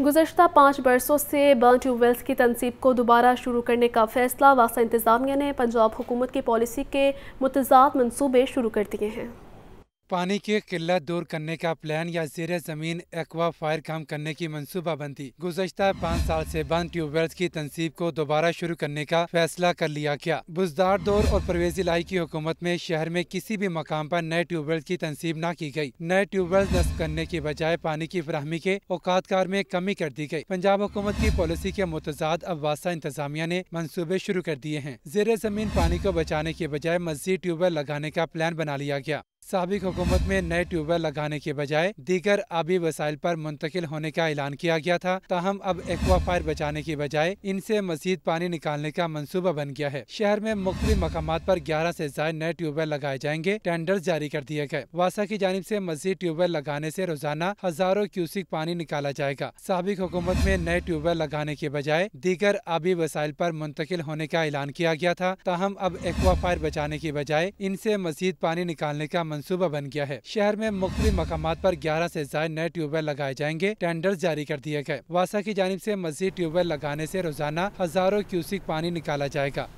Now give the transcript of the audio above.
गुजशत पाँच बरसों से बर्न ट्यूबवेल्स की तनसीब को दोबारा शुरू करने का फैसला वासा इंतज़ामिया ने पंजाब हुकूमत की पॉलिसी के मुतजाद मनसूबे शुरू कर दिए हैं पानी की किल्लत दूर करने का प्लान या जेर जमीन एक्वा फायर काम करने की मनसूबा बंदी गुजशत पाँच साल से बंद ट्यूबवेल्स की तनसीब को दोबारा शुरू करने का फैसला कर लिया गया बुजदार दौर और परवेज इलाई की हुकूमत में शहर में किसी भी मकाम पर नए ट्यूबवेल्स की तनसीब न की गई नए ट्यूबवेल्स नस्ब करने के बजाय पानी की फ्राहमी के औकातकार में कमी कर दी गयी पंजाब हुकूमत की पॉलिसी के मुतजाद अब इंतजामिया ने मनसूबे शुरू कर दिए हैं जेर जमीन पानी को बचाने के बजाय मजीद ट्यूबवेल लगाने का प्लान बना लिया गया सबक हुकूमत में नए ट्यूबवेल लगाने के बजाय दीगर आबी वसाइल पर मुंतकिल होने का ऐलान किया गया था तहम अब एक्वा फायर बचाने के बजाय इनसे मजीद पानी निकालने का मनसूबा बन गया है शहर में मुख्त मकाम आरोप ग्यारह ऐसी जायद नए ट्यूबवेल लगाए जाएंगे टेंडर जारी कर दिए गए वासा की जानब ऐसी मजीद ट्यूबवेल लगाने ऐसी रोजाना हजारों क्यूसिक पानी निकाला जाएगा सबक हुकूमत में नए ट्यूबवेल लगाने के बजाय दीगर आबी वसाइल पर मुंतकिल होने का ऐलान किया गया था ताहम अब एक्वा फायर बचाने के बजाय इनसे मजीद पानी निकालने का मनसूबा बन गया है शहर में मुख्त मकाम आरोप ग्यारह ऐसी ज्यादा नए ट्यूबवेल लगाए जाएंगे टेंडर जारी कर दिए गए वासा की जानब ऐसी मजीद ट्यूबवेल लगाने ऐसी रोजाना हजारों क्यूसिक पानी निकाला जाएगा